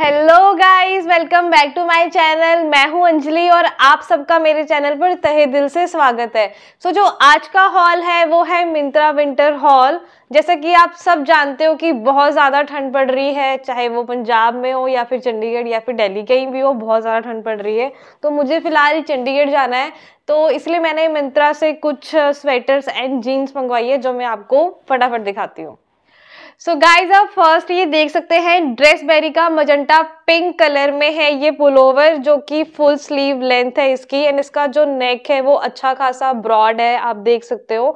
hello guys welcome back to my channel मैं हूं अंजलि और आप सबका मेरे चैनल पर तहे दिल से स्वागत है सो so, जो आज का हॉल है वो है मिंत्रा विंटर हॉल जैसा कि आप सब जानते हो कि बहुत ज़्यादा ठंड पड़ रही है चाहे वो पंजाब में हो या फिर चंडीगढ़ या फिर दिल्ली कहीं भी हो बहुत ज़्यादा ठंड पड़ रही है तो मुझे फ़िलहाल चंडीगढ़ जाना है तो इसलिए मैंने मिंत्रा से कुछ स्वेटर्स एंड जीन्स मंगवाई है जो मैं आपको फटाफट दिखाती हूँ सो गाइज आप फर्स्ट ये देख सकते हैं ड्रेस बेरी का मजंटा पिंक कलर में है ये पुलोवर जो कि फुल स्लीव लेंथ है इसकी एंड इसका जो नेक है वो अच्छा खासा ब्रॉड है आप देख सकते हो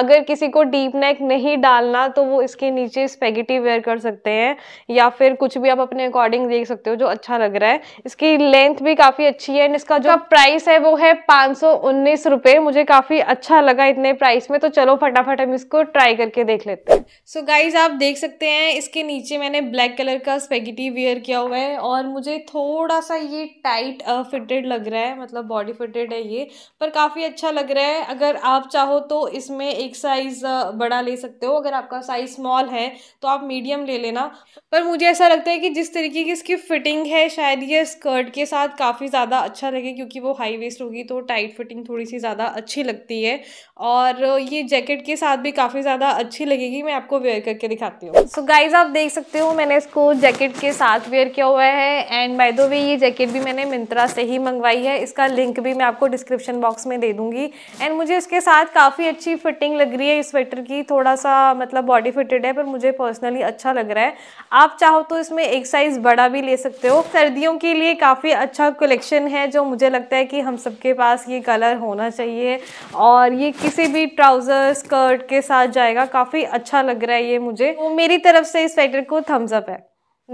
अगर किसी को डीप नेक नहीं डालना तो वो इसके नीचे स्पेगेटी वेयर कर सकते हैं या फिर कुछ भी आप अपने अकॉर्डिंग देख सकते हो जो अच्छा लग रहा है इसकी लेंथ भी काफ़ी अच्छी है एंड इसका जो प्राइस है वो है पाँच रुपए मुझे काफ़ी अच्छा लगा इतने प्राइस में तो चलो फटाफट हम इसको ट्राई करके देख लेते हैं सो so गाइज आप देख सकते हैं इसके नीचे मैंने ब्लैक कलर का स्पेगेटी वेयर किया हुआ है और मुझे थोड़ा सा ये टाइट फिटेड लग रहा है मतलब बॉडी फिटेड है ये पर काफ़ी अच्छा लग रहा है अगर आप चाहो तो इसमें एक साइज़ बड़ा ले सकते हो अगर आपका साइज़ स्मॉल है तो आप मीडियम ले लेना पर मुझे ऐसा लगता है कि जिस तरीके की इसकी फ़िटिंग है शायद ये स्कर्ट के साथ काफ़ी ज़्यादा अच्छा लगे क्योंकि वो हाई वेस्ट होगी तो टाइट फिटिंग थोड़ी सी ज़्यादा अच्छी लगती है और ये जैकेट के साथ भी काफ़ी ज़्यादा अच्छी लगेगी मैं आपको वेयर करके दिखाती हूँ सो गाइज आप देख सकते हो मैंने इसको जैकेट के साथ वेयर किया हुआ है हुआ है एंड बाय द वे ये जैकेट भी मैंने मिंत्रा से ही मंगवाई है इसका लिंक भी मैं आपको डिस्क्रिप्शन बॉक्स में दे दूंगी एंड मुझे इसके साथ काफ़ी अच्छी फिटिंग लग रही है इस स्वेटर की थोड़ा सा मतलब बॉडी फिटेड है पर मुझे पर्सनली अच्छा लग रहा है आप चाहो तो इसमें एक साइज़ बड़ा भी ले सकते हो सर्दियों के लिए काफ़ी अच्छा कलेक्शन है जो मुझे लगता है कि हम सबके पास ये कलर होना चाहिए और ये किसी भी ट्राउज़र स्कर्ट के साथ जाएगा काफ़ी अच्छा लग रहा है ये मुझे तो मेरी तरफ से इस स्वेटर को थम्सअप है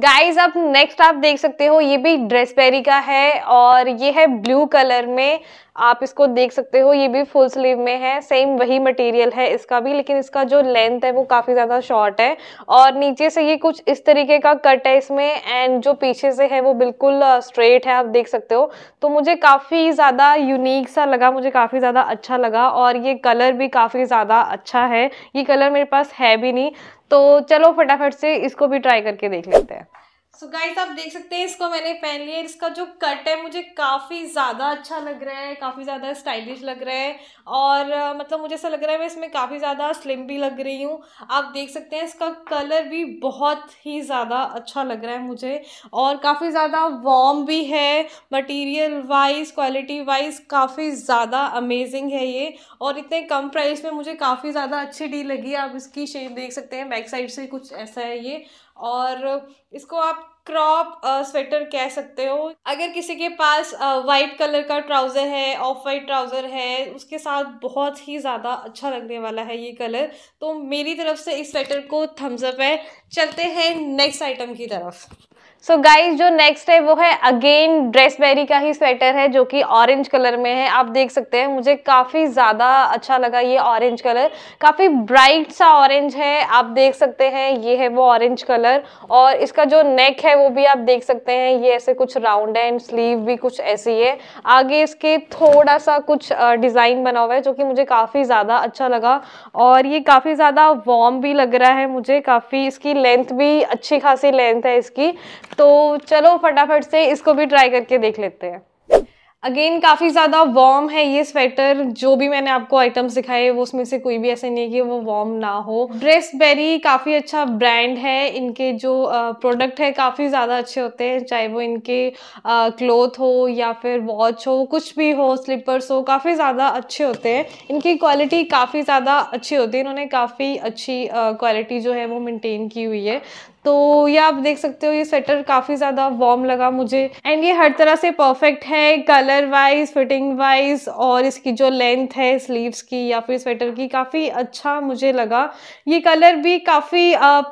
गाइज अब नेक्स्ट आप देख सकते हो ये भी ड्रेसपेरी का है और ये है ब्लू कलर में आप इसको देख सकते हो ये भी फुल स्लीव में है सेम वही मटेरियल है इसका भी लेकिन इसका जो लेंथ है वो काफ़ी ज़्यादा शॉर्ट है और नीचे से ये कुछ इस तरीके का कट है इसमें एंड जो पीछे से है वो बिल्कुल स्ट्रेट है आप देख सकते हो तो मुझे काफ़ी ज़्यादा यूनिक सा लगा मुझे काफ़ी ज़्यादा अच्छा लगा और ये कलर भी काफ़ी ज़्यादा अच्छा है ये कलर मेरे पास है भी नहीं तो चलो फटाफट से इसको भी ट्राई करके देख लेते हैं सो so गाइस आप देख सकते हैं इसको मैंने पहन लिया इसका जो कट है मुझे काफ़ी ज़्यादा अच्छा लग रहा है काफ़ी ज़्यादा स्टाइलिश लग रहा है और मतलब मुझे ऐसा लग रहा है मैं इसमें काफ़ी ज़्यादा स्लिम भी लग रही हूँ आप देख सकते हैं इसका कलर भी बहुत ही ज़्यादा अच्छा लग रहा है मुझे और काफ़ी ज़्यादा वॉम भी है मटीरियल वाइज क्वालिटी वाइज काफ़ी ज़्यादा अमेजिंग है ये और इतने कम प्राइस में मुझे काफ़ी ज़्यादा अच्छी डील लगी आप इसकी शेप देख सकते हैं बैक साइड से कुछ ऐसा है ये और इसको आप क्रॉप स्वेटर uh, कह सकते हो अगर किसी के पास वाइट uh, कलर का ट्राउज़र है ऑफ वाइट ट्राउज़र है उसके साथ बहुत ही ज़्यादा अच्छा लगने वाला है ये कलर तो मेरी तरफ से इस स्वेटर को थम्सअप है चलते हैं नेक्स्ट आइटम की तरफ सो so गाइस जो नेक्स्ट है वो है अगेन ड्रेसबेरी का ही स्वेटर है जो कि ऑरेंज कलर में है आप देख सकते हैं मुझे काफ़ी ज़्यादा अच्छा लगा ये ऑरेंज कलर काफ़ी ब्राइट सा ऑरेंज है आप देख सकते हैं ये है वो ऑरेंज कलर और इसका जो नेक है वो भी आप देख सकते हैं ये ऐसे कुछ राउंड है एंड स्लीव भी कुछ ऐसी है आगे इसके थोड़ा सा कुछ डिज़ाइन बना हुआ है जो कि मुझे काफ़ी ज़्यादा अच्छा लगा और ये काफ़ी ज़्यादा वॉर्म भी लग रहा है मुझे काफ़ी इसकी लेंथ भी अच्छी खासी लेंथ है इसकी तो चलो फटाफट से इसको भी ट्राई करके देख लेते हैं अगेन काफ़ी ज़्यादा वॉम है ये स्वेटर जो भी मैंने आपको आइटम्स दिखाए वो उसमें से कोई भी ऐसे नहीं कि वो वॉम ना हो ड्रेस बेरी काफ़ी अच्छा ब्रांड है इनके जो प्रोडक्ट है काफ़ी ज़्यादा अच्छे होते हैं चाहे वो इनके क्लोथ हो या फिर वॉच हो कुछ भी हो स्लीपर्स हो काफ़ी ज़्यादा अच्छे होते हैं इनकी क्वालिटी काफ़ी ज़्यादा अच्छी होती है इन्होंने काफ़ी अच्छी क्वालिटी जो है वो मेनटेन की हुई है तो ये आप देख सकते हो ये स्वेटर काफ़ी ज़्यादा वार्म लगा मुझे एंड ये हर तरह से परफेक्ट है कलर वाइज फिटिंग वाइज और इसकी जो लेंथ है स्लीव्स की या फिर स्वेटर की काफ़ी अच्छा मुझे लगा ये कलर भी काफ़ी uh,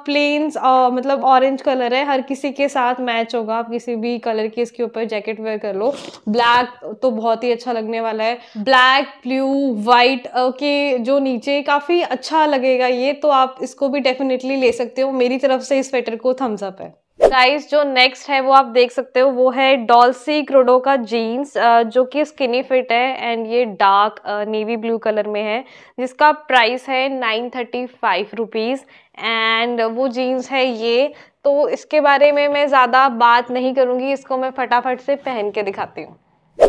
मतलब ऑरेंज कलर है हर किसी के साथ मैच होगा आप किसी भी कलर की इसके ऊपर जैकेट वेयर कर लो ब्लैक तो बहुत ही अच्छा लगने वाला है ब्लैक ब्लू वाइट के जो नीचे काफ़ी अच्छा लगेगा ये तो आप इसको भी डेफिनेटली ले सकते हो मेरी तरफ से इस ट्विटर को थम्स अप है गाइस जो नेक्स्ट है वो आप देख सकते हो वो है डॉल्सी क्रोडो का जीन्स जो कि स्किनी फिट है एंड ये डार्क नेवी ब्लू कलर में है जिसका प्राइस है nine thirty five rupees and वो जीन्स है ये तो इसके बारे में मैं ज़्यादा बात नहीं करूँगी इसको मैं फटाफट से पहन के दिखाती हूँ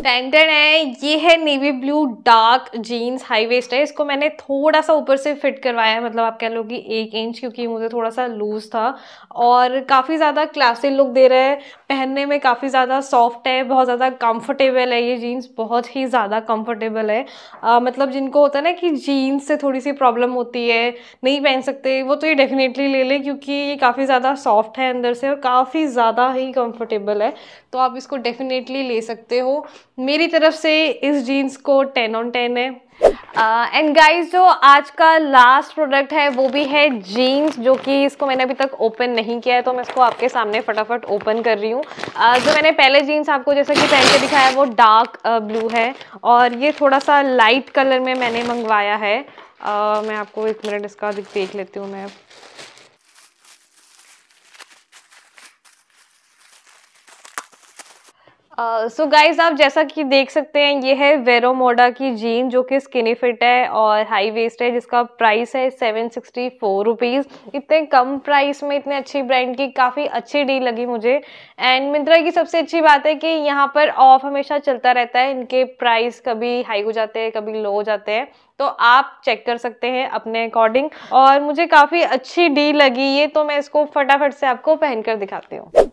स्टैंडर्ड है ये है navy blue dark jeans high waist है इसको मैंने थोड़ा सा ऊपर से फिट करवाया है मतलब आप कह लो कि एक इंच क्योंकि मुझे थोड़ा सा लूज था और काफ़ी ज़्यादा क्लासिक लुक दे रहा है पहनने में काफ़ी ज़्यादा सॉफ्ट है बहुत ज़्यादा कंफर्टेबल है ये जीन्स बहुत ही ज़्यादा कंफर्टेबल है आ, मतलब जिनको होता है ना कि जीन्स से थोड़ी सी प्रॉब्लम होती है नहीं पहन सकते वो तो ये डेफिनेटली ले लें क्योंकि ये काफ़ी ज़्यादा सॉफ्ट है अंदर से और काफ़ी ज़्यादा ही कंफर्टेबल है तो आप इसको डेफिनेटली ले सकते हो मेरी तरफ से इस जीन्स को टेन ऑन टेन है एंड uh, गाइस जो आज का लास्ट प्रोडक्ट है वो भी है जीन्स जो कि इसको मैंने अभी तक ओपन नहीं किया है तो मैं इसको आपके सामने फटाफट ओपन कर रही हूँ uh, जो मैंने पहले जीन्स आपको जैसा कि पहन के दिखाया वो डार्क ब्लू uh, है और ये थोड़ा सा लाइट कलर में मैंने मंगवाया है uh, मैं आपको एक मिनट इसका देख लेती हूँ मैं सो uh, गाइज so आप जैसा कि देख सकते हैं ये है वेरोमोडा की जीन जो कि स्किनी फिट है और हाई वेस्ट है जिसका प्राइस है सेवन सिक्सटी फोर रुपीज़ इतने कम प्राइस में इतने अच्छी ब्रांड की काफ़ी अच्छी डील लगी मुझे एंड मिंत्रा की सबसे अच्छी बात है कि यहाँ पर ऑफ हमेशा चलता रहता है इनके प्राइस कभी हाई हो जाते हैं कभी लो हो जाते हैं तो आप चेक कर सकते हैं अपने अकॉर्डिंग और मुझे काफ़ी अच्छी डील लगी ये तो मैं इसको फटाफट से आपको पहन कर दिखाती हूँ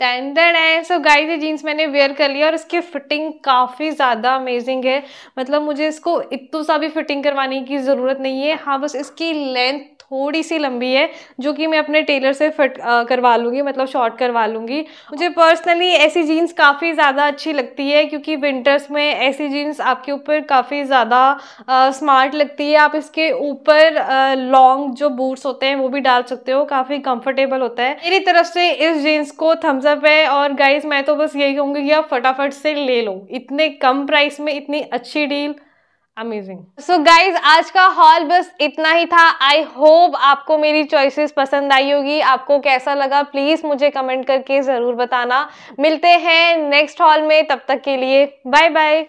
दैन है सो गाइस ये जीन्स मैंने वेयर कर लिया और इसकी फिटिंग काफ़ी ज़्यादा अमेजिंग है मतलब मुझे इसको इतना सा भी फिटिंग करवाने की ज़रूरत नहीं है हाँ बस इसकी लेंथ थोड़ी सी लंबी है जो कि मैं अपने टेलर से फिट करवा लूँगी मतलब शॉर्ट करवा लूँगी मुझे पर्सनली ऐसी जीन्स काफ़ी ज़्यादा अच्छी लगती है क्योंकि विंटर्स में ऐसी जीन्स आपके ऊपर काफ़ी ज़्यादा स्मार्ट लगती है आप इसके ऊपर लॉन्ग जो बूट्स होते हैं वो भी डाल सकते हो काफ़ी कम्फर्टेबल होता है मेरी तरफ से इस जीन्स को थम्सअप है और गाइज मैं तो बस यही कहूँगी कि आप फटाफट से ले लो इतने कम प्राइस में इतनी अच्छी डील अमेजिंग सो गाइज आज का हॉल बस इतना ही था आई होप आपको मेरी चॉइसेस पसंद आई होगी आपको कैसा लगा प्लीज मुझे कमेंट करके जरूर बताना मिलते हैं नेक्स्ट हॉल में तब तक के लिए बाय बाय